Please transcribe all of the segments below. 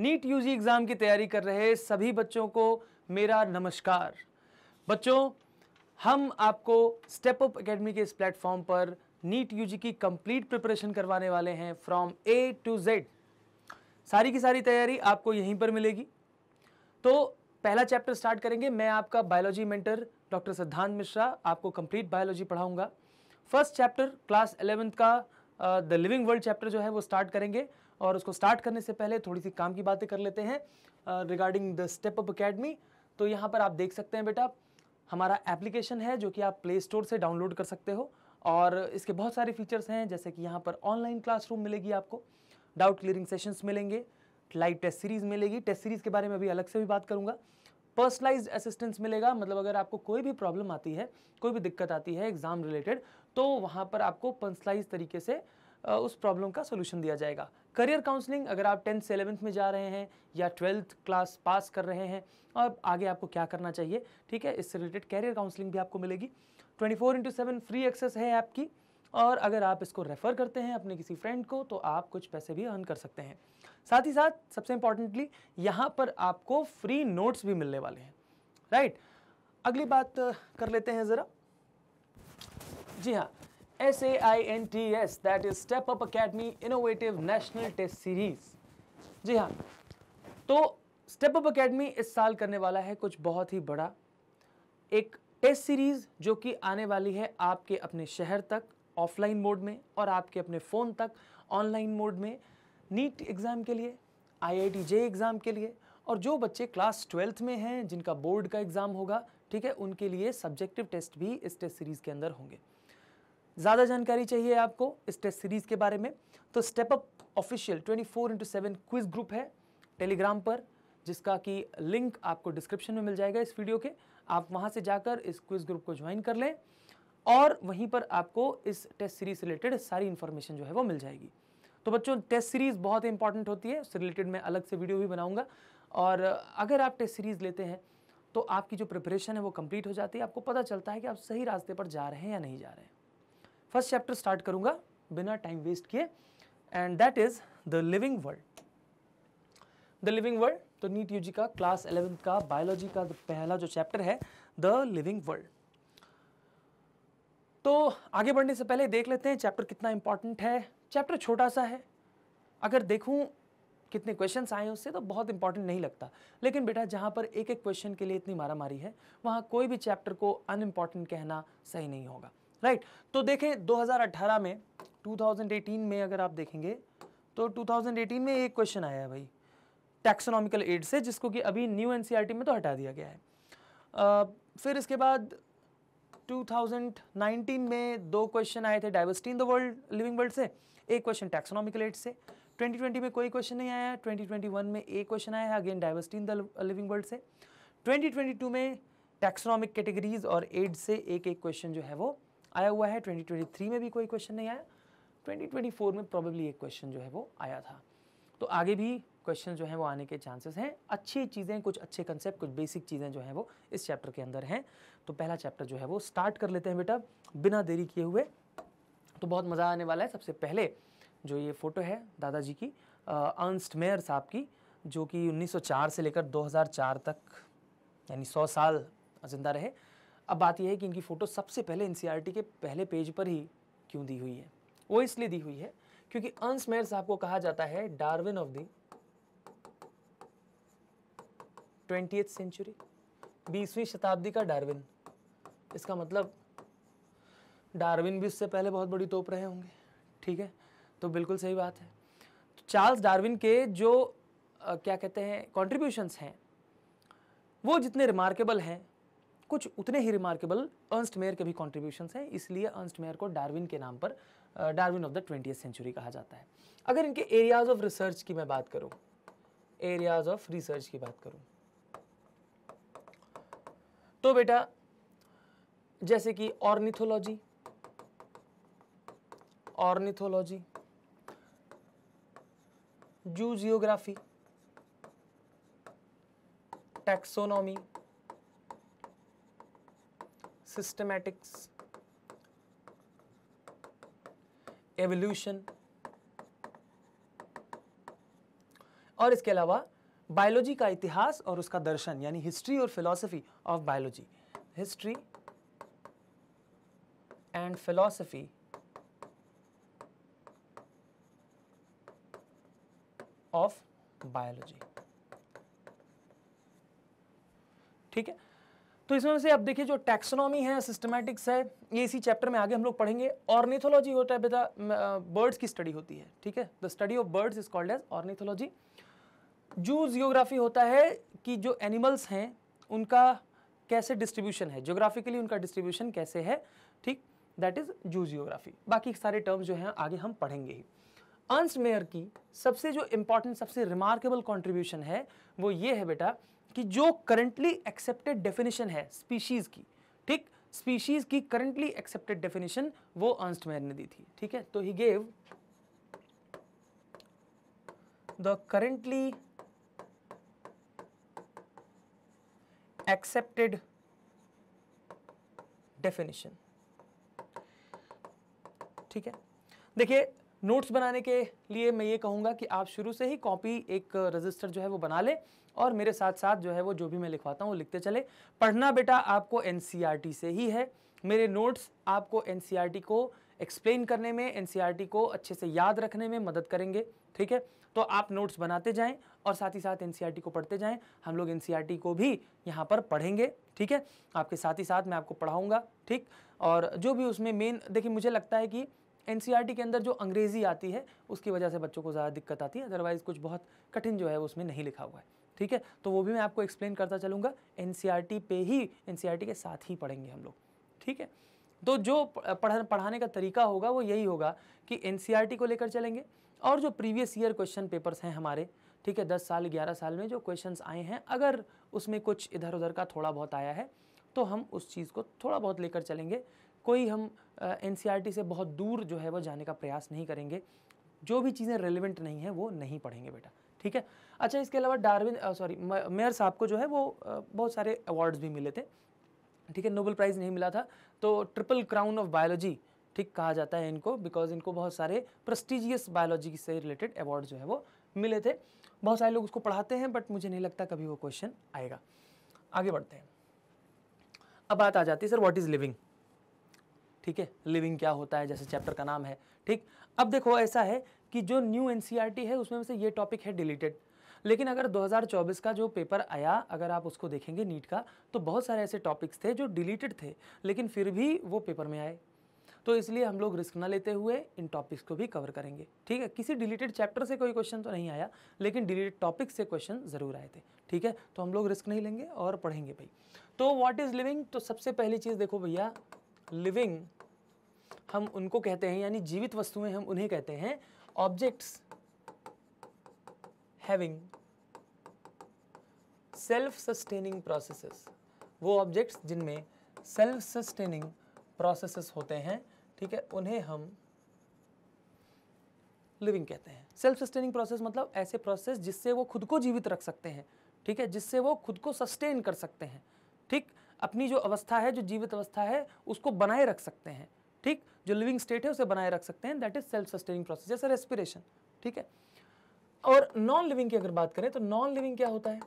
NEET UG exam की तैयारी कर रहे सभी बच्चों को मेरा नमस्कार बच्चों हम आपको स्टेप अप एकेडमी के इस प्लेटफॉर्म पर नीट यूजी की कंप्लीट प्रिपरेशन करवाने वाले हैं फ्रॉम ए टू जेड सारी की सारी तैयारी आपको यहीं पर मिलेगी तो पहला चैप्टर स्टार्ट करेंगे मैं आपका biology mentor doctor Siddhant Mishra आपको कंप्लीट बायोलॉजी पढ़ाऊंगा फर्स्ट चैप्टर क्लास एलेवेंथ का द लिविंग वर्ल्ड चैप्टर जो है वो स्टार्ट करेंगे और उसको स्टार्ट करने से पहले थोड़ी सी काम की बातें कर लेते हैं regarding the step up academy तो यहाँ पर आप देख सकते हैं बेटा हमारा एप्लीकेशन है जो कि आप प्ले स्टोर से डाउनलोड कर सकते हो और इसके बहुत सारे फीचर्स हैं जैसे कि यहाँ पर ऑनलाइन क्लासरूम मिलेगी आपको डाउट क्लियरिंग सेशंस मिलेंगे लाइव टेस्ट सीरीज़ मिलेगी टेस्ट सीरीज़ के बारे में भी अलग से भी बात करूँगा पर्सनलाइज असिस्टेंस मिलेगा मतलब अगर आपको कोई भी प्रॉब्लम आती है कोई भी दिक्कत आती है एग्ज़ाम रिलेटेड तो वहाँ पर आपको पर्सनलाइज तरीके से उस प्रॉब्लम का सोल्यूशन दिया जाएगा करियर काउंसलिंग अगर आप टेंथ से एलेवंथ में जा रहे हैं या ट्वेल्थ क्लास पास कर रहे हैं और आगे आपको क्या करना चाहिए ठीक है इससे रिलेटेड करियर काउंसलिंग भी आपको मिलेगी twenty four into seven free access है आपकी और अगर आप इसको रेफ़र करते हैं अपने किसी फ्रेंड को तो आप कुछ पैसे भी अर्न कर सकते हैं साथ ही साथ सबसे इंपॉर्टेंटली यहाँ पर आपको फ्री नोट्स भी मिलने वाले हैं राइट अगली बात कर लेते हैं ज़रा जी हाँ S A I N T S that is step up academy innovative national test series जी हाँ तो स्टेप अप अकेडमी इस साल करने वाला है कुछ बहुत ही बड़ा एक टेस्ट सीरीज जो कि आने वाली है आपके अपने शहर तक ऑफलाइन मोड में और आपके अपने फ़ोन तक ऑनलाइन मोड में नीट एग्ज़ाम के लिए आई आई जे एग्ज़ाम के लिए और जो बच्चे क्लास ट्वेल्थ में हैं जिनका बोर्ड का एग्ज़ाम होगा ठीक है उनके लिए सब्जेक्टिव टेस्ट भी इस टेस्ट सीरीज़ के अंदर होंगे ज़्यादा जानकारी चाहिए आपको इस टेस्ट सीरीज़ के बारे में तो step up official 24 four into seven quiz group है टेलीग्राम पर जिसका कि लिंक आपको डिस्क्रिप्शन में मिल जाएगा इस वीडियो के आप वहाँ से जाकर इस क्विज ग्रुप को ज्वाइन कर लें और वहीं पर आपको इस टेस्ट सीरीज़ रिलेटेड सारी इन्फॉर्मेशन जो है वो मिल जाएगी तो बच्चों टेस्ट सीरीज़ बहुत इंपॉर्टेंट होती है उससे रिलेटेड मैं अलग से वीडियो भी बनाऊंगा और अगर आप टेस्ट सीरीज़ लेते हैं तो आपकी जो प्रिपरेशन है वो कंप्लीट हो जाती है आपको पता चलता है कि आप सही रास्ते पर जा रहे हैं या नहीं जा रहे हैं फर्स्ट चैप्टर स्टार्ट करूंगा बिना टाइम वेस्ट किए and that is the living world the living world तो नीट यूजी का क्लास एलेवेंथ का बायोलॉजी का पहला जो चैप्टर है द लिविंग वर्ल्ड तो आगे बढ़ने से पहले देख लेते हैं चैप्टर कितना इंपॉर्टेंट है चैप्टर छोटा सा है अगर देखूं कितने क्वेश्चन आए उससे तो बहुत इंपॉर्टेंट नहीं लगता लेकिन बेटा जहाँ पर एक एक क्वेश्चन के लिए इतनी मारामारी है वहाँ कोई भी चैप्टर को अनइम्पॉर्टेंट कहना सही नहीं होगा राइट तो देखें 2018 में 2018 में अगर आप देखेंगे तो 2018 में एक क्वेश्चन आया है भाई टैक्सोनॉमिकल एड से जिसको कि अभी न्यू एनसीईआरटी e में तो हटा दिया गया है आ, फिर इसके बाद 2019 में दो क्वेश्चन आए थे diversity in the world living world से एक क्वेश्चन टैक्सोनॉमिकल एड से 2020 में कोई क्वेश्चन नहीं आया 2021 में एक क्वेश्चन आया है again diversity in the living world से 2022 में टैक्सोनॉमिक कैटेगरीज और एड से एक एक क्वेश्चन जो है वो आया हुआ है 2023 में भी कोई क्वेश्चन नहीं आया 2024 में प्रॉबेबली एक क्वेश्चन जो है वो आया था तो आगे भी क्वेश्चन जो है वो आने के चांसेस हैं अच्छी चीज़ें कुछ अच्छे कंसेप्ट कुछ बेसिक चीज़ें जो हैं वो इस चैप्टर के अंदर हैं तो पहला चैप्टर जो है वो स्टार्ट कर लेते हैं बेटा बिना देरी किए हुए तो बहुत मज़ा आने वाला है सबसे पहले जो ये फ़ोटो है दादाजी की अर्नस्ट मेयर साहब की जो कि 1904 से लेकर 2004 तक यानी 100 साल जिंदा रहे अब बात यह है कि इनकी फ़ोटो सबसे पहले एन e के पहले पेज पर ही क्यों दी हुई है वो इसलिए दी हुई है क्योंकि अंश मेहर साहब को कहा जाता है Darwin of the twenty century बीसवीं शताब्दी का डार्विन इसका मतलब डार्विन भी उससे पहले बहुत बड़ी तोप रहे होंगे ठीक है तो बिल्कुल सही बात है चार्ल्स डार्विन के जो आ, क्या कहते हैं कॉन्ट्रीब्यूशंस हैं वो जितने रिमार्केबल हैं कुछ उतने ही रिमार्केबल अर्नस्ट मेयर के भी कॉन्ट्रीब्यूशन हैं इसलिए अर्नस्ट मेयर को डार्विन के नाम पर Darwin of the twenty century कहा जाता है अगर इनके एरियाज ऑफ रिसर्च की मैं बात करूँ एरियाज ऑफ रिसर्च की बात करूँ तो बेटा जैसे कि ornithology ornithology zoogeography taxonomy systematics, evolution और इसके अलावा बायोलॉजी का इतिहास और उसका दर्शन यानी हिस्ट्री और philosophy of biology history and philosophy of biology ठीक है तो इसमें से आप देखिए जो टैक्सोनॉमी है सिस्टमैटिक्स है ये इसी चैप्टर में आगे हम लोग पढ़ेंगे ऑर्निथोलॉजी होता है बेटा बर्ड्स की स्टडी होती है ठीक है the study of birds is called as ornithology zoogeography होता है कि जो एनिमल्स हैं उनका कैसे डिस्ट्रीब्यूशन है जियोग्राफिकली उनका डिस्ट्रीब्यूशन कैसे है ठीक दैट इज जू जियोग्राफी बाकी सारे टर्म्स जो हैं आगे हम पढ़ेंगे ही अंस मेयर की सबसे जो इम्पॉर्टेंट सबसे रिमार्केबल कॉन्ट्रीब्यूशन है वो ये है बेटा कि जो करंटली एक्सेप्टेड डेफिनेशन है स्पीशीज़ की ठीक स्पीशीज़ की करंटली एक्सेप्टेड डेफिनेशन वो आंस्ट ने दी थी ठीक है तो he gave the currently accepted definition ठीक है देखिए नोट्स बनाने के लिए मैं ये कहूँगा कि आप शुरू से ही कॉपी एक रजिस्टर जो है वो बना लें और मेरे साथ साथ जो है वो जो भी मैं लिखवाता हूँ वो लिखते चले पढ़ना बेटा आपको एन e से ही है मेरे नोट्स आपको एन e को एक्सप्लेन करने में एन e को अच्छे से याद रखने में मदद करेंगे ठीक है तो आप नोट्स बनाते जाएं और साथ ही साथ एन को पढ़ते जाएं हम लोग एन को भी यहाँ पर पढ़ेंगे ठीक है आपके साथ ही साथ मैं आपको पढ़ाऊँगा ठीक और जो भी उसमें मेन देखिए मुझे लगता है कि एन के अंदर जो अंग्रेज़ी आती है उसकी वजह से बच्चों को ज़्यादा दिक्कत आती है अदरवाइज़ कुछ बहुत कठिन जो है वो उसमें नहीं लिखा हुआ है ठीक है तो वो भी मैं आपको एक्सप्लेन करता चलूँगा एन पे ही एन के साथ ही पढ़ेंगे हम लोग ठीक है तो जो पढ़ पढ़ाने का तरीका होगा वो यही होगा कि एन को लेकर चलेंगे और जो प्रीवियस ईयर क्वेश्चन पेपर्स हैं हमारे ठीक है दस साल ग्यारह साल में जो क्वेश्चन आए हैं अगर उसमें कुछ इधर उधर का थोड़ा बहुत आया है तो हम उस चीज़ को थोड़ा बहुत लेकर चलेंगे कोई हम एन e से बहुत दूर जो है वो जाने का प्रयास नहीं करेंगे जो भी चीज़ें रेलिवेंट नहीं है वो नहीं पढ़ेंगे बेटा ठीक है अच्छा इसके अलावा डार्विन सॉरी मेयर साहब को जो है वो बहुत सारे अवार्ड्स भी मिले थे ठीक है नोबल प्राइज़ नहीं मिला था तो ट्रिपल क्राउन ऑफ बायोलॉजी ठीक कहा जाता है इनको बिकॉज इनको बहुत सारे प्रस्टिजियस बायोलॉजी से रिलेटेड अवार्ड जो है वो मिले थे बहुत सारे लोग उसको पढ़ाते हैं बट मुझे नहीं लगता कभी वो क्वेश्चन आएगा आगे बढ़ते हैं अब बात आ जाती है सर व्हाट इज़ लिविंग ठीक है लिविंग क्या होता है जैसे चैप्टर का नाम है ठीक अब देखो ऐसा है कि जो न्यू एन e है उसमें से ये टॉपिक है डिलीटेड लेकिन अगर 2024 का जो पेपर आया अगर आप उसको देखेंगे नीट का तो बहुत सारे ऐसे टॉपिक्स थे जो डिलीटेड थे लेकिन फिर भी वो पेपर में आए तो इसलिए हम लोग रिस्क ना लेते हुए इन टॉपिक्स को भी कवर करेंगे ठीक है किसी डिलीटेड चैप्टर से कोई क्वेश्चन तो नहीं आया लेकिन डिलीटेड टॉपिक से क्वेश्चन ज़रूर आए थे ठीक है तो हम लोग रिस्क नहीं लेंगे और पढ़ेंगे भाई तो व्हाट इज़ लिविंग तो सबसे पहली चीज़ देखो भैया लिविंग हम उनको कहते हैं यानी जीवित वस्तुएं हम उन्हें कहते हैं objects having self sustaining processes वो ऑब्जेक्ट्स जिनमें सेल्फ सस्टेनिंग प्रोसेसेस होते हैं ठीक है उन्हें हम लिविंग कहते हैं सेल्फ सस्टेनिंग प्रोसेस मतलब ऐसे प्रोसेस जिससे वो खुद को जीवित रख सकते हैं ठीक है जिससे वो खुद को सस्टेन कर सकते हैं ठीक अपनी जो अवस्था है जो जीवित अवस्था है उसको बनाए रख सकते हैं ठीक जो लिविंग स्टेट है उसे बनाए रख सकते हैं that is self sustaining process जैसे रेस्पिरेशन ठीक है और नॉन लिविंग की अगर बात करें तो नॉन लिविंग क्या होता है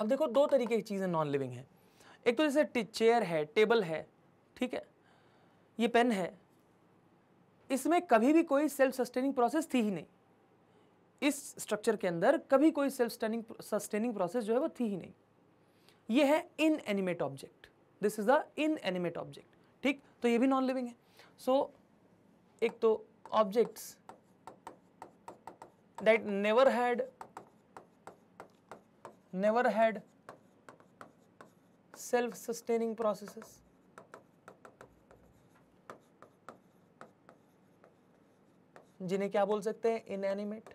अब देखो दो तरीके की चीज़ें नॉन लिविंग हैं एक तो जैसे चेयर है टेबल है ठीक है ये पेन है इसमें कभी भी कोई सेल्फ सस्टेनिंग प्रोसेस थी ही नहीं इस स्ट्रक्चर के अंदर कभी कोई सेल्फ सस्टेनिंग सस्टेनिंग प्रोसेस जो है वो थी ही नहीं ये है animate object this is the animate object ठीक तो ये भी नॉन लिविंग है सो so, एक तो objects that never had never had self sustaining processes जिन्हें क्या बोल सकते हैं इन एनिमेट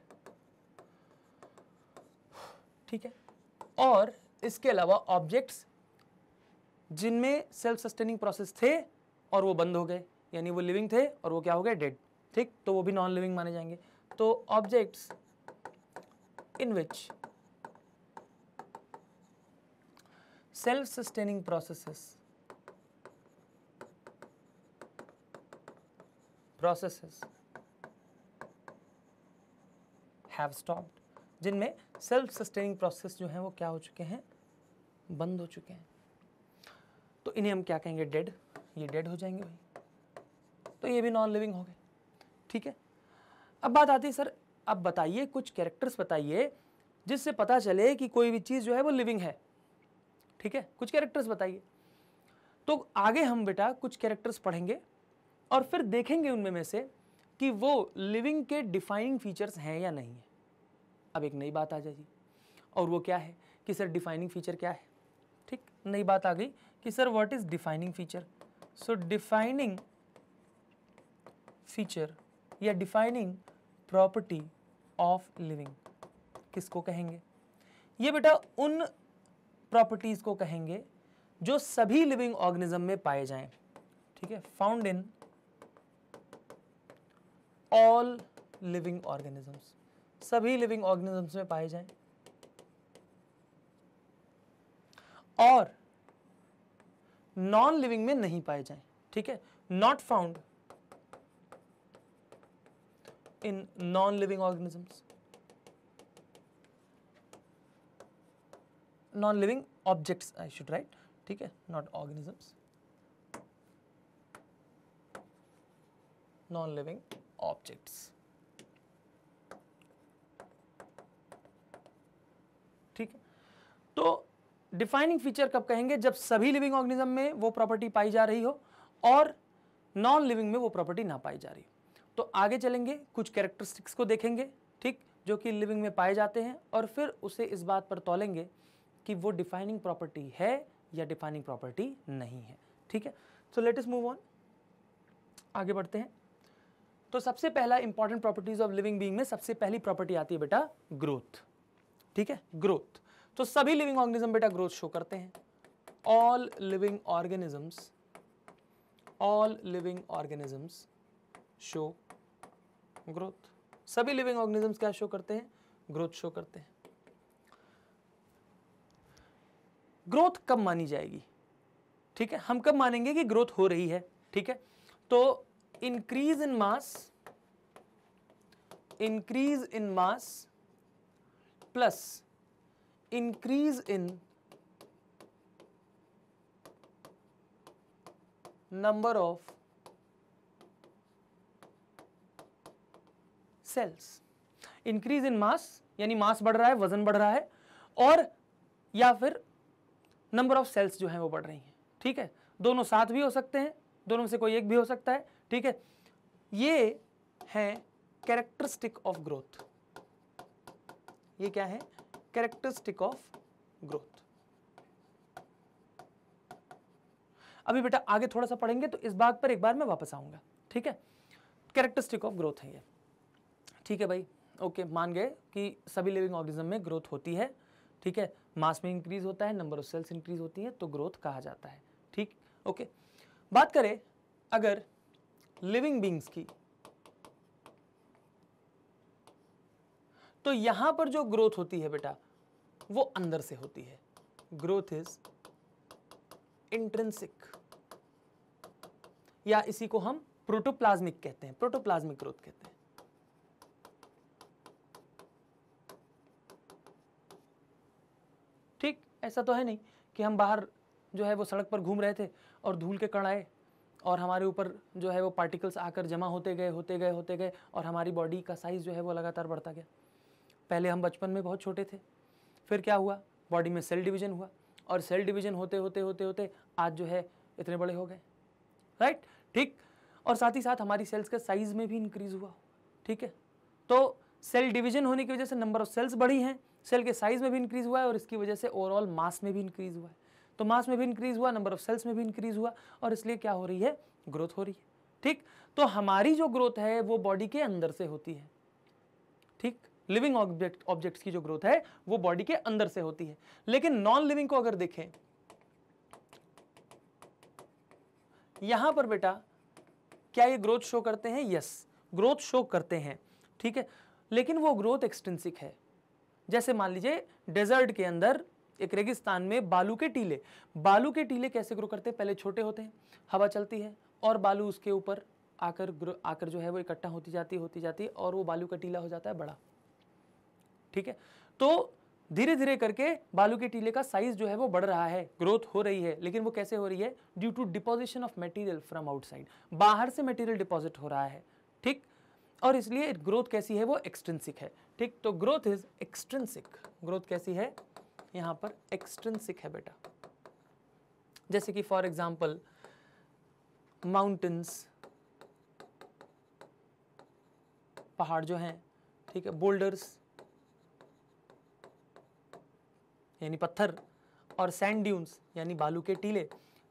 ठीक है और इसके अलावा ऑब्जेक्ट्स जिनमें सेल्फ सस्टेनिंग प्रोसेस थे और वो बंद हो गए यानी वो लिविंग थे और वो क्या हो गए डेड ठीक तो वो भी नॉन लिविंग माने जाएंगे तो objects in which self sustaining processes processes have stopped जिनमें सेल्फ सस्टेनिंग प्रोसेस जो हैं वो क्या हो चुके हैं बंद हो चुके हैं तो इन्हें हम क्या कहेंगे डेड ये डेड हो जाएंगे भाई तो ये भी नॉन लिविंग हो गए ठीक है अब बात आती है सर अब बताइए कुछ कैरेक्टर्स बताइए जिससे पता चले कि कोई भी चीज़ जो है वो लिविंग है ठीक है कुछ कैरेक्टर्स बताइए तो आगे हम बेटा कुछ कैरेक्टर्स पढ़ेंगे और फिर देखेंगे उनमें में से कि वो लिविंग के डिफाइनिंग फीचर्स हैं या नहीं है अब एक नई बात आ जाएगी और वो क्या है कि सर डिफाइनिंग फीचर क्या है ठीक नई बात आ गई कि sir what is defining feature so defining feature या डिफाइनिंग प्रॉपर्टी ऑफ लिविंग किसको कहेंगे ये बेटा उन प्रॉपर्टीज़ को कहेंगे जो सभी लिविंग ऑर्गेनिज्म में पाए जाएं ठीक है found in all living organisms सभी लिविंग ऑर्गेनिजम्स में पाए जाएं और नॉन लिविंग में नहीं पाए जाएं ठीक है not found in non living organisms non living objects I should write ठीक है not organisms non living objects defining feature कब कहेंगे जब सभी लिविंग ऑर्गेनिज्म में वो प्रॉपर्टी पाई जा रही हो और नॉन लिविंग में वो प्रॉपर्टी ना पाई जा रही तो आगे चलेंगे कुछ कैरेक्टरिस्टिक्स को देखेंगे ठीक जो कि लिविंग में पाए जाते हैं और फिर उसे इस बात पर तोलेंगे कि वो डिफाइनिंग प्रॉपर्टी है या डिफाइनिंग प्रॉपर्टी नहीं है ठीक है so let's move on आगे बढ़ते हैं तो सबसे पहला important properties of living being में सबसे पहली प्रॉपर्टी आती है बेटा ग्रोथ ठीक है ग्रोथ तो सभी लिविंग ऑर्गेनिज्म बेटा ग्रोथ शो करते हैं all living organisms all living organisms show growth सभी लिविंग ऑर्गेनिजम्स क्या शो करते हैं ग्रोथ शो करते हैं ग्रोथ कब मानी जाएगी ठीक है हम कब मानेंगे कि ग्रोथ हो रही है ठीक है तो increase in mass increase in mass plus increase in number of cells increase in mass यानी मास बढ़ रहा है वजन बढ़ रहा है और या फिर नंबर ऑफ सेल्स जो है वो बढ़ रही हैं ठीक है दोनों साथ भी हो सकते हैं दोनों में से कोई एक भी हो सकता है ठीक है ये है कैरेक्टरिस्टिक ऑफ ग्रोथ ये क्या है कैरेक्टरिस्टिक ऑफ ग्रोथ अभी बेटा आगे थोड़ा सा पढ़ेंगे तो इस बात पर एक बार मैं वापस आऊंगा ठीक है कैरेक्टरिस्टिक ऑफ ग्रोथ है ये ठीक है भाई ओके मान गए कि सभी लिविंग ऑर्गेनिज्म में ग्रोथ होती है ठीक है मास में इंक्रीज होता है नंबर ऑफ सेल्स इंक्रीज होती है तो ग्रोथ कहा जाता है ठीक ओके बात करें अगर लिविंग बींग्स की तो यहां पर जो ग्रोथ होती है बेटा वो अंदर से होती है ग्रोथ इज इंट्रेंसिक या इसी को हम प्रोटोप्लाज्मिक कहते हैं प्रोटोप्लाज्मिक ग्रोथ कहते हैं ठीक ऐसा तो है नहीं कि हम बाहर जो है वो सड़क पर घूम रहे थे और धूल के कण आए और हमारे ऊपर जो है वो पार्टिकल्स आकर जमा होते गए होते गए होते गए और हमारी बॉडी का साइज़ जो है वो लगातार बढ़ता गया पहले हम बचपन में बहुत छोटे थे फिर क्या हुआ बॉडी में सेल डिवीजन हुआ और सेल डिवीजन होते होते होते होते आज जो है इतने बड़े हो गए राइट ठीक और साथ ही साथ हमारी सेल्स का साइज में भी इंक्रीज हुआ ठीक है तो सेल डिवीजन होने की वजह से नंबर ऑफ सेल्स बढ़ी हैं सेल के साइज में भी इंक्रीज हुआ है और इसकी वजह से ओवरऑल मास में भी इंक्रीज हुआ है तो मास में भी इंक्रीज हुआ नंबर ऑफ सेल्स में भी इंक्रीज हुआ और इसलिए क्या हो रही है ग्रोथ हो रही है ठीक तो हमारी जो ग्रोथ है वो बॉडी के अंदर से होती है ठीक लिविंग ऑब्जेक्ट ऑब्जेक्ट्स की जो ग्रोथ है वो बॉडी के अंदर से होती है लेकिन नॉन लिविंग को अगर देखें यहां पर बेटा क्या ये ग्रोथ शो करते हैं यस ग्रोथ शो करते हैं ठीक है लेकिन वो ग्रोथ एक्सटेंसिक है जैसे मान लीजिए डेजर्ट के अंदर एक रेगिस्तान में बालू के टीले बालू के टीले कैसे ग्रो करते हैं पहले छोटे होते हैं हवा चलती है और बालू उसके ऊपर आकर आकर जो है वो इकट्ठा होती जाती होती जाती है और वो बालू का टीला हो जाता है बड़ा ठीक है तो धीरे धीरे करके बालू के टीले का साइज जो है वो बढ़ रहा है ग्रोथ हो रही है लेकिन वो कैसे हो रही है due to deposition of material from outside बाहर से मटेरियल डिपॉजिट हो रहा है ठीक और इसलिए ग्रोथ कैसी है वो एक्सटेंसिक है ठीक तो ग्रोथ इज एक्सट्रेंसिक ग्रोथ कैसी है यहां पर एक्सट्रेंसिक है बेटा जैसे कि फॉर एग्जाम्पल माउंटेन्स पहाड़ जो हैं ठीक है बोल्डर्स यानी पत्थर और सैंड ड्यून्स यानी बालू के टीले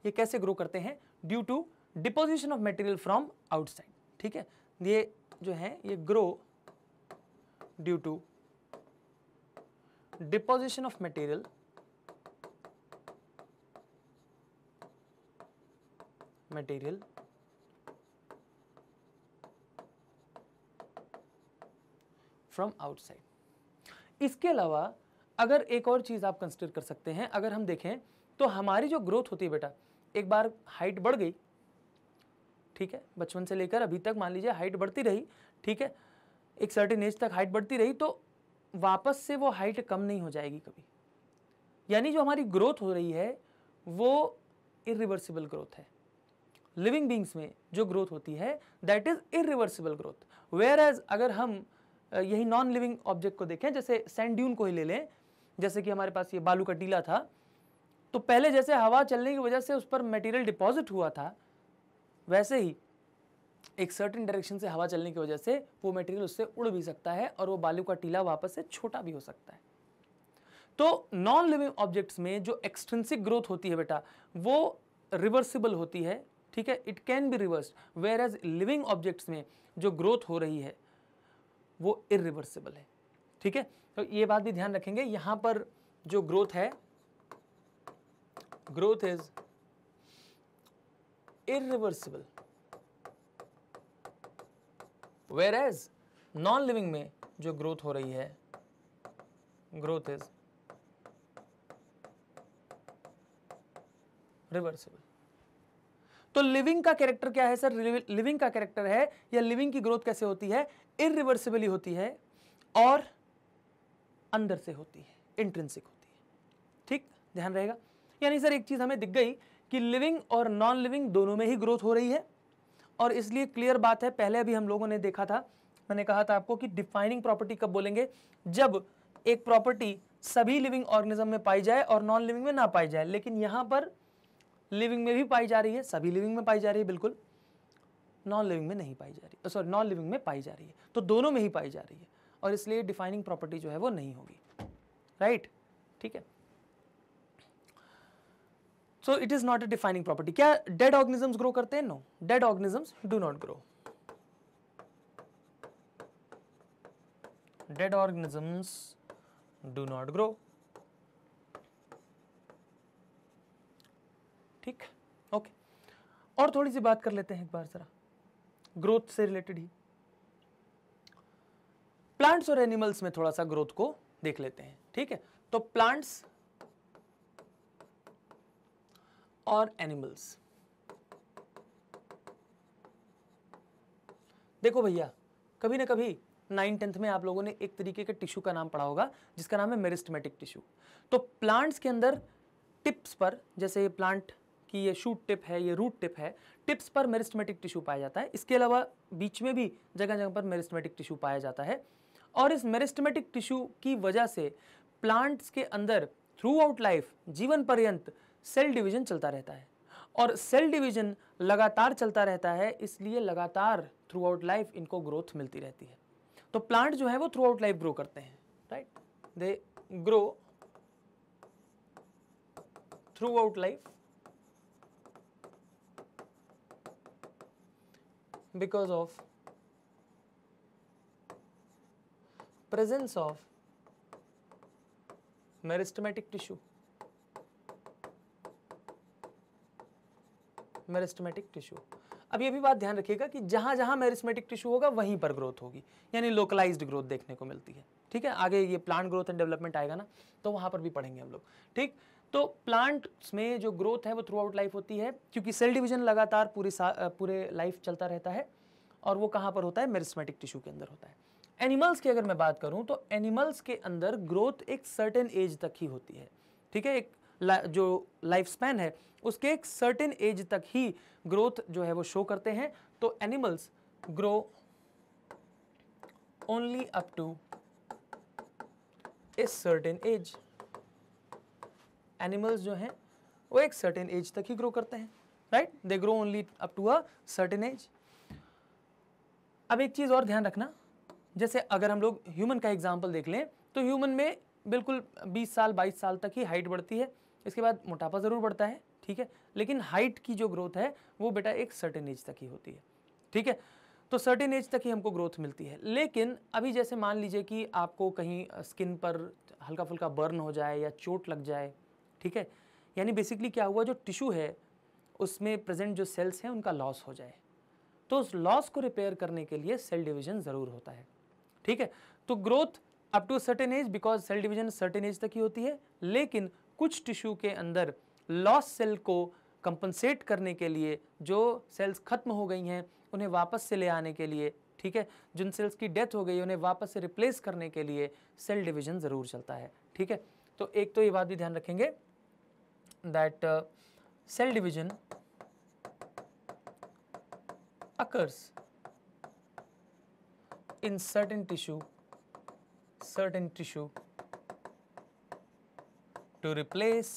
ये कैसे ग्रो करते हैं due to deposition of material from outside ठीक है ये जो है ये grow due to deposition of material material from outside इसके अलावा अगर एक और चीज़ आप कंसिडर कर सकते हैं अगर हम देखें तो हमारी जो ग्रोथ होती है बेटा एक बार हाइट बढ़ गई ठीक है बचपन से लेकर अभी तक मान लीजिए हाइट बढ़ती रही ठीक है एक सर्टेन एज तक हाइट बढ़ती रही तो वापस से वो हाइट कम नहीं हो जाएगी कभी यानी जो हमारी ग्रोथ हो रही है वो इरिवर्सिबल ग्रोथ है लिविंग बींग्स में जो ग्रोथ होती है that is irreversible growth whereas अगर हम यही नॉन लिविंग ऑब्जेक्ट को देखें जैसे सैंड ड्यून को ही ले लें जैसे कि हमारे पास ये बालू का टीला था तो पहले जैसे हवा चलने की वजह से उस पर मटेरियल डिपॉजिट हुआ था वैसे ही एक सर्टेन डायरेक्शन से हवा चलने की वजह से वो मटेरियल उससे उड़ भी सकता है और वो बालू का टीला वापस से छोटा भी हो सकता है तो नॉन लिविंग ऑब्जेक्ट्स में जो एक्सटेंसिव ग्रोथ होती है बेटा वो रिवर्सिबल होती है ठीक है it can be reverse whereas living objects में जो ग्रोथ हो रही है वो इरिवर्सिबल है ठीक है तो ये बात भी ध्यान रखेंगे यहां पर जो ग्रोथ है growth is irreversible whereas non living में जो ग्रोथ हो रही है ग्रोथ इज रिवर्सिबल तो लिविंग का कैरेक्टर क्या है सर लिविंग का कैरेक्टर है या लिविंग की ग्रोथ कैसे होती है इरिवर्सिबली होती है और अंदर से होती है इंट्रेंसिक होती है ठीक ध्यान रहेगा यानी सर एक चीज़ हमें दिख गई कि लिविंग और नॉन लिविंग दोनों में ही ग्रोथ हो रही है और इसलिए क्लियर बात है पहले भी हम लोगों ने देखा था मैंने कहा था आपको कि डिफाइनिंग प्रॉपर्टी कब बोलेंगे जब एक प्रॉपर्टी सभी लिविंग ऑर्गेनिज्म में पाई जाए और नॉन लिविंग में ना पाई जाए लेकिन यहाँ पर लिविंग में भी पाई जा रही है सभी लिविंग में पाई जा रही है बिल्कुल नॉन लिविंग में नहीं पाई जा रही सॉरी नॉन लिविंग में पाई जा रही है तो दोनों में ही पाई जा रही है और इसलिए डिफाइनिंग प्रॉपर्टी जो है वो नहीं होगी राइट ठीक है so it is not a defining property क्या डेड ऑर्गेनिजम्स ग्रो करते हैं no dead organisms do not grow dead organisms do not grow ठीक ओके और थोड़ी सी बात कर लेते हैं एक बार जरा ग्रोथ से रिलेटेड ही प्लांट्स और एनिमल्स में थोड़ा सा ग्रोथ को देख लेते हैं ठीक है तो प्लांट्स और एनिमल्स देखो भैया कभी ना कभी नाइन टेंथ में आप लोगों ने एक तरीके के टिश्यू का नाम पढ़ा होगा जिसका नाम है मेरिस्टमेटिक टिश्यू तो प्लांट्स के अंदर टिप्स पर जैसे ये प्लांट की ये शूट टिप है ये रूट टिप है टिप्स पर मेरिस्टमेटिक टिश्यू पाया जाता है इसके अलावा बीच में भी जगह जगह पर मेरिस्टमेटिक टिश्यू पाया जाता है और इस मेरिस्टमेटिक टिश्यू की वजह से प्लांट्स के अंदर थ्रू आउट लाइफ जीवन पर्यंत सेल डिवीजन चलता रहता है और सेल डिवीजन लगातार चलता रहता है इसलिए लगातार थ्रू आउट लाइफ इनको ग्रोथ मिलती रहती है तो प्लांट जो है वो थ्रू आउट लाइफ ग्रो करते हैं right they grow throughout life because of presence of meristematic tissue meristematic tissue अब ये भी बात ध्यान रखिएगा कि जहां जहां मेरिस्मेटिक टिश्यू होगा वहीं पर ग्रोथ होगी यानी लोकलाइज्ड ग्रोथ देखने को मिलती है ठीक है आगे ये प्लांट ग्रोथ एंड डेवलपमेंट आएगा ना तो वहां पर भी पढ़ेंगे हम लोग ठीक तो प्लांट में जो ग्रोथ है वो थ्रू आउट लाइफ होती है क्योंकि सेल डिवीजन लगातार पूरी पूरे लाइफ चलता रहता है और वो कहाँ पर होता है मेरिस्मेटिक टिश्यू के अंदर होता है एनिमल्स की अगर मैं बात करूं तो एनिमल्स के अंदर ग्रोथ एक सर्टेन एज तक ही होती है ठीक है एक ला, जो लाइफ स्पैन है उसके एक सर्टेन एज तक ही ग्रोथ जो है वो शो करते हैं तो animals grow only up to a certain age animals जो हैं वो एक सर्टेन एज तक ही ग्रो करते हैं right they grow only up to a certain age अब एक चीज़ और ध्यान रखना जैसे अगर हम लोग ह्यूमन का एग्जाम्पल देख लें तो ह्यूमन में बिल्कुल 20 साल 22 साल तक ही हाइट बढ़ती है इसके बाद मोटापा ज़रूर बढ़ता है ठीक है लेकिन हाइट की जो ग्रोथ है वो बेटा एक सर्टेन एज तक ही होती है ठीक है तो सर्टेन एज तक ही हमको ग्रोथ मिलती है लेकिन अभी जैसे मान लीजिए कि आपको कहीं स्किन पर हल्का फुल्का बर्न हो जाए या चोट लग जाए ठीक है यानी बेसिकली क्या हुआ जो टिश्यू है उसमें प्रेजेंट जो सेल्स हैं उनका लॉस हो जाए तो उस लॉस को रिपेयर करने के लिए सेल डिवीजन ज़रूर होता है ठीक है तो growth up to certain age because cell division certain age तक ही होती है लेकिन कुछ टिश्यू के अंदर लॉस सेल को कंपनसेट करने के लिए जो सेल्स खत्म हो गई हैं उन्हें वापस से ले आने के लिए ठीक है जिन सेल्स की डेथ हो गई उन्हें वापस से रिप्लेस करने के लिए सेल डिवीजन ज़रूर चलता है ठीक है तो एक तो ये बात भी ध्यान रखेंगे that cell division occurs in certain tissue certain tissue to replace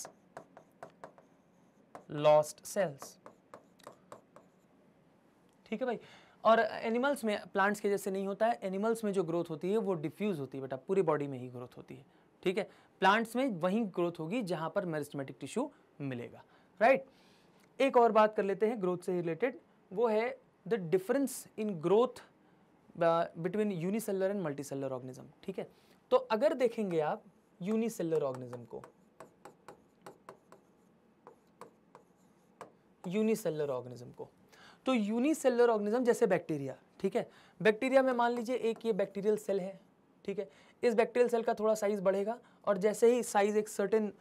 lost cells ठीक है भाई और एनिमल्स में प्लांट्स के जैसे नहीं होता है एनिमल्स में जो ग्रोथ होती है वो डिफ्यूज होती है बेटा पूरी बॉडी में ही ग्रोथ होती है ठीक है प्लांट्स में वहीं ग्रोथ होगी जहां पर मेरिस्टमेटिक टिश्यू मिलेगा राइट एक और बात कर लेते हैं ग्रोथ से रिलेटेड वो है the difference in growth between unicellular and multicellular organism ठीक है तो अगर देखेंगे आप यूनिसेलर ऑर्गेनिज्म को यूनिसेलर ऑर्गेनिज्म को तो यूनिसेलर ऑर्गेनिज्म जैसे बैक्टीरिया ठीक है बैक्टीरिया में मान लीजिए एक ये बैक्टीरियल सेल है ठीक है इस बैक्टीरियल सेल का थोड़ा साइज बढ़ेगा और जैसे ही साइज एक सर्टेन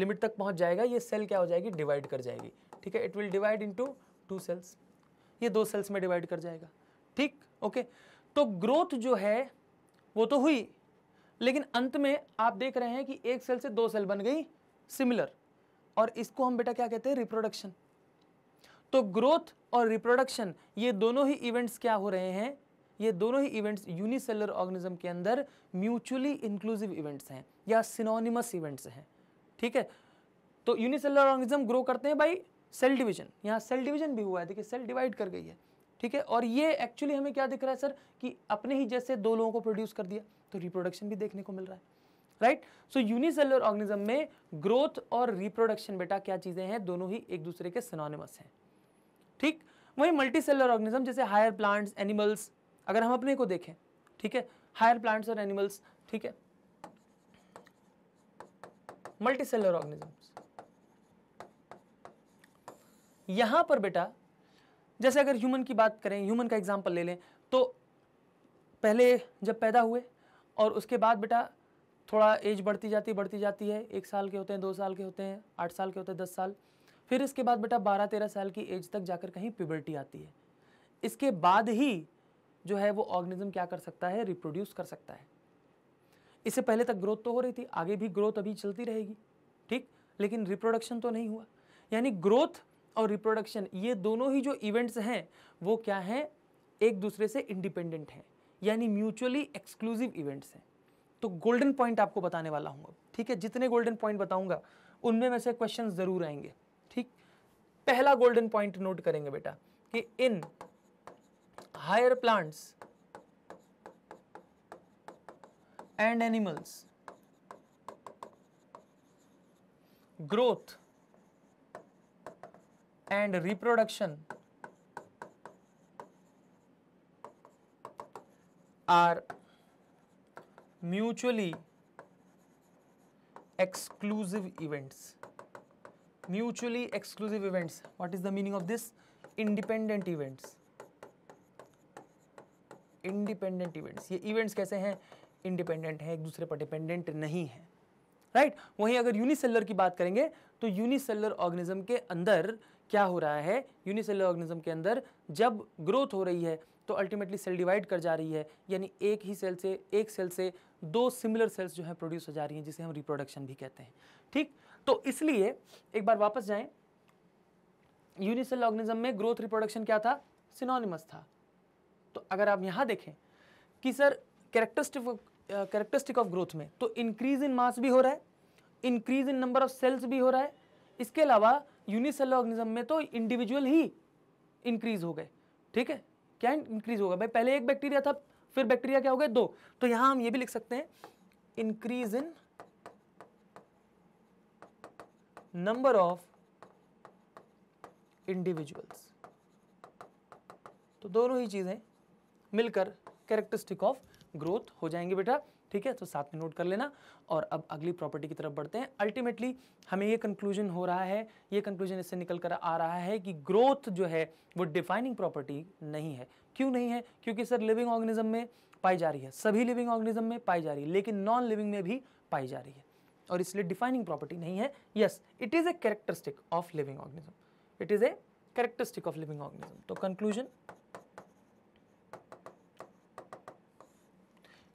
लिमिट तक पहुंच जाएगा ये सेल क्या हो जाएगी डिवाइड कर जाएगी ठीक है it will divide into two cells ये दो सेल्स में डिवाइड कर जाएगा ठीक ओके तो ग्रोथ जो है वो तो हुई लेकिन अंत में आप देख रहे हैं कि एक सेल से दो सेल बन गई सिमिलर और इसको हम बेटा क्या कहते हैं रिप्रोडक्शन तो ग्रोथ और रिप्रोडक्शन ये दोनों ही इवेंट्स क्या हो रहे हैं ये दोनों ही इवेंट्स यूनिसेलर ऑर्गेनिज्म के अंदर म्यूचुअली इंक्लूसिव इवेंट्स हैं या सिनोनिमस इवेंट्स हैं ठीक है तो यूनिसेलर ऑर्गेनिज्म ग्रो करते हैं बाई सेल डिवीजन यहाँ सेल डिवीजन भी हुआ है देखिए सेल डिवाइड कर गई है ठीक है और ये एक्चुअली हमें क्या दिख रहा है सर कि अपने ही जैसे दो लोगों को प्रोड्यूस कर दिया तो रिप्रोडक्शन भी देखने को मिल रहा है राइट सो यूनिसेलर ऑर्गेनिज्म में ग्रोथ और रिप्रोडक्शन बेटा क्या चीज़ें हैं दोनों ही एक दूसरे के सिनोनिमस हैं ठीक वही मल्टी सेलर ऑर्गेनिज्म जैसे हायर प्लांट्स एनिमल्स अगर हम अपने को देखें ठीक है हायर प्लांट्स और एनिमल्स ठीक है मल्टी सेलर ऑर्गेनिज्म यहां पर बेटा जैसे अगर ह्यूमन की बात करें ह्यूमन का एग्जाम्पल ले लें तो पहले जब पैदा हुए और उसके बाद बेटा थोड़ा एज बढ़ती जाती बढ़ती जाती है एक साल के होते हैं दो साल के होते हैं आठ साल के होते हैं दस साल फिर इसके बाद बेटा बारह तेरह साल की एज तक जाकर कहीं प्यबर्टी आती है इसके बाद ही जो है वो ऑर्गेनिज्म क्या कर सकता है रिप्रोड्यूस कर सकता है इससे पहले तक ग्रोथ तो हो रही थी आगे भी ग्रोथ अभी चलती रहेगी ठीक लेकिन रिप्रोडक्शन तो नहीं हुआ यानी ग्रोथ और रिप्रोडक्शन ये दोनों ही जो इवेंट्स हैं वो क्या हैं एक दूसरे से इंडिपेंडेंट हैं यानी म्यूचुअली एक्सक्लूसिव इवेंट्स हैं तो गोल्डन पॉइंट आपको बताने वाला हूँ ठीक है जितने गोल्डन पॉइंट बताऊँगा उनमें में से क्वेश्चन ज़रूर आएंगे ठीक पहला गोल्डन पॉइंट नोट करेंगे बेटा कि इन higher plants and animals growth and reproduction are mutually exclusive events mutually exclusive events what is the meaning of this independent events independent events ये इवेंट्स कैसे हैं इंडिपेंडेंट है एक दूसरे पर डिपेंडेंट नहीं है राइट right? वहीं अगर यूनिसेलर की बात करेंगे तो यूनिसेलर ऑर्गेनिज्म के अंदर क्या हो रहा है यूनिसेलर ऑर्गेनिज्म के अंदर जब ग्रोथ हो रही है तो अल्टीमेटली सेल डिवाइड कर जा रही है यानी एक ही सेल से एक सेल से दो सिमिलर सेल्स जो हैं प्रोड्यूस हो जा रही हैं जिसे हम रिप्रोडक्शन भी कहते हैं ठीक तो इसलिए एक बार वापस जाएं यूनिसेल ऑर्गेनिज्म में ग्रोथ रिप्रोडक्शन क्या था सिनोनिमस था तो अगर आप यहाँ देखें कि sir characteristic characteristic of growth में तो इंक्रीज इन मास भी हो रहा है increase in number of cells भी हो रहा है इसके अलावा यूनिसेल ऑर्गेनिज्म में तो इंडिविजुअल ही इंक्रीज हो गए ठीक है क्या इंक्रीज होगा भाई पहले एक बैक्टीरिया था फिर बैक्टीरिया क्या हो गए दो तो यहां हम ये भी लिख सकते हैं increase in number of individuals तो दोनों ही चीजें मिलकर कैरेक्टरिस्टिक ऑफ ग्रोथ हो जाएंगे बेटा ठीक है तो साथ में नोट कर लेना और अब अगली प्रॉपर्टी की तरफ बढ़ते हैं अल्टीमेटली हमें ये कंक्लूजन हो रहा है ये कंक्लूजन इससे निकल कर आ रहा है कि ग्रोथ जो है वो डिफाइनिंग प्रॉपर्टी नहीं है क्यों नहीं है क्योंकि सर लिविंग ऑर्गेनिज्म में पाई जा रही है सभी लिविंग ऑर्गेनिज्म में पाई जा रही है लेकिन नॉन लिविंग में भी पाई जा रही है और इसलिए डिफाइनिंग प्रॉपर्टी नहीं है yes it is a characteristic of living organism it is a characteristic of living organism तो conclusion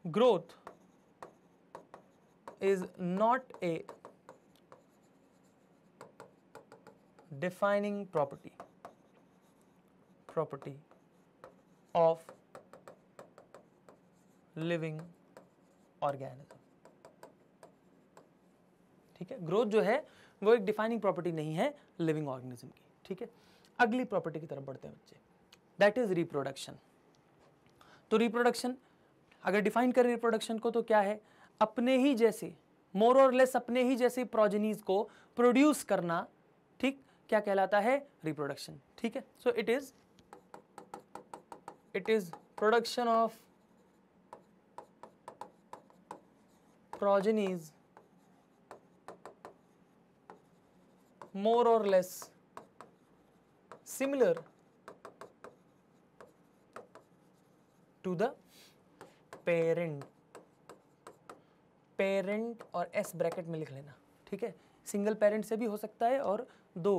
growth is not a defining property property of living organism ठीक है ग्रोथ जो है वो एक डिफाइनिंग प्रॉपर्टी नहीं है लिविंग ऑर्गेनिज्म की ठीक है अगली प्रॉपर्टी की तरफ बढ़ते हैं बच्चे दैट इज रिप्रोडक्शन तो रिप्रोडक्शन अगर डिफाइन करें रिप्रोडक्शन को तो क्या है अपने ही जैसे मोर और लेस अपने ही जैसे प्रोजनीज को प्रोड्यूस करना ठीक क्या कहलाता है रिप्रोडक्शन ठीक है so it is it is production of progenies more और less similar to the parent parent और एस ब्रैकेट में लिख लेना ठीक है सिंगल पेरेंट से भी हो सकता है और दो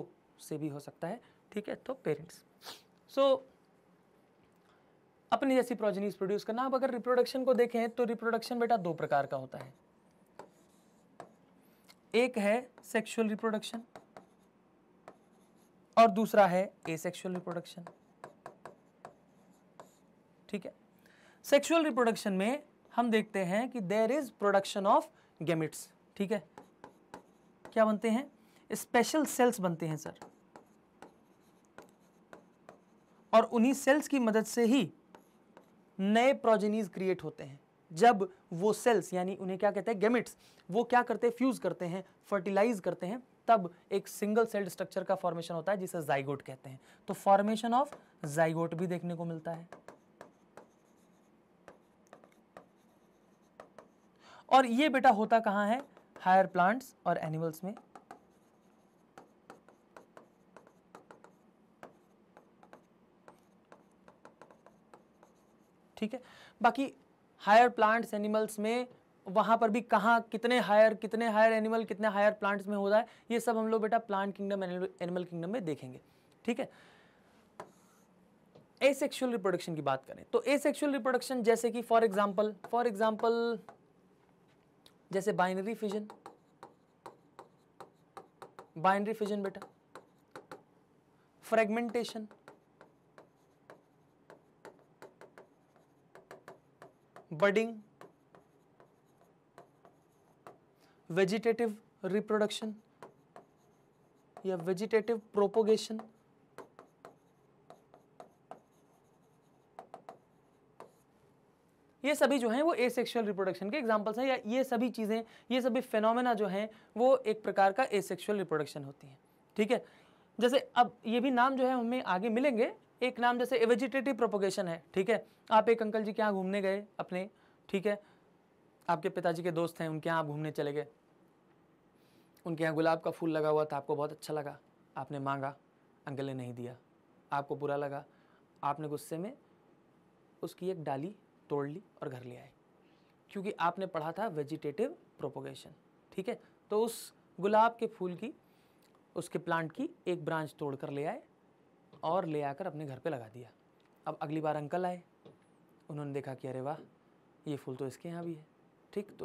से भी हो सकता है ठीक है तो पेरेंट्स सो so, अपनी जैसी प्रोजनीस प्रोड्यूस करना अब अगर रिप्रोडक्शन को देखें तो रिप्रोडक्शन बेटा दो प्रकार का होता है एक है सेक्सुअल रिप्रोडक्शन और दूसरा है एसेक्सुअल रिप्रोडक्शन ठीक है सेक्सुअल रिप्रोडक्शन में हम देखते हैं कि there is production of gametes ठीक है क्या बनते हैं स्पेशल सेल्स बनते हैं सर और उन्हीं सेल्स की मदद से ही नए प्रोजेनीज क्रिएट होते हैं जब वो सेल्स यानी उन्हें क्या कहते हैं गेमिट्स वो क्या करते हैं फ्यूज करते हैं फर्टिलाइज करते हैं तब एक सिंगल सेल्ड स्ट्रक्चर का फॉर्मेशन होता है जिसे जाइगोट कहते हैं तो फॉर्मेशन ऑफ जाइगोट भी देखने को मिलता है और ये बेटा होता कहाँ है हायर प्लांट्स और एनिमल्स में ठीक है बाकी हायर प्लांट्स एनिमल्स में वहां पर भी कहाँ कितने हायर कितने हायर एनिमल कितने हायर प्लांट्स में हो रहा है ये सब हम लोग बेटा प्लांट किंगडम एनिमल किंगडम में देखेंगे ठीक है एसेक्सुअल रिप्रोडक्शन की बात करें तो एसेक्सुअल रिप्रोडक्शन जैसे कि फॉर एग्जाम्पल फॉर एग्जाम्पल जैसे बाइनरी फिजन बाइनरी फिजन बेटा फ्रेगमेंटेशन बडिंग वेजिटेटिव रिप्रोडक्शन या वेजिटेटिव प्रोपोगेशन ये सभी जो हैं वो ए सेक्शुअल रिप्रोडक्शन के एग्जाम्पल्स हैं या ये सभी चीज़ें ये सभी फेनोमेना जो हैं वो एक प्रकार का ए सेक्शुअल रिप्रोडक्शन होती हैं ठीक है जैसे अब ये भी नाम जो है हमें आगे मिलेंगे एक नाम जैसे एवेजिटेटिव प्रोपोगेशन है ठीक है आप एक अंकल जी के यहाँ घूमने गए अपने ठीक है आपके पिताजी के दोस्त हैं उनके यहाँ आप घूमने चले गए उनके यहाँ गुलाब का फूल लगा हुआ था आपको बहुत अच्छा लगा आपने मांगा अंकल ने नहीं दिया आपको बुरा लगा आपने गुस्से में उसकी एक डाली तोड़ ली और घर ले आए क्योंकि आपने पढ़ा था वेजिटेटिव प्रोपोगेशन ठीक है तो उस गुलाब के फूल की उसके प्लांट की एक ब्रांच तोड़ कर ले आए और ले आकर अपने घर पे लगा दिया अब अगली बार अंकल आए उन्होंने देखा कि अरे वाह ये फूल तो इसके यहाँ भी है ठीक तो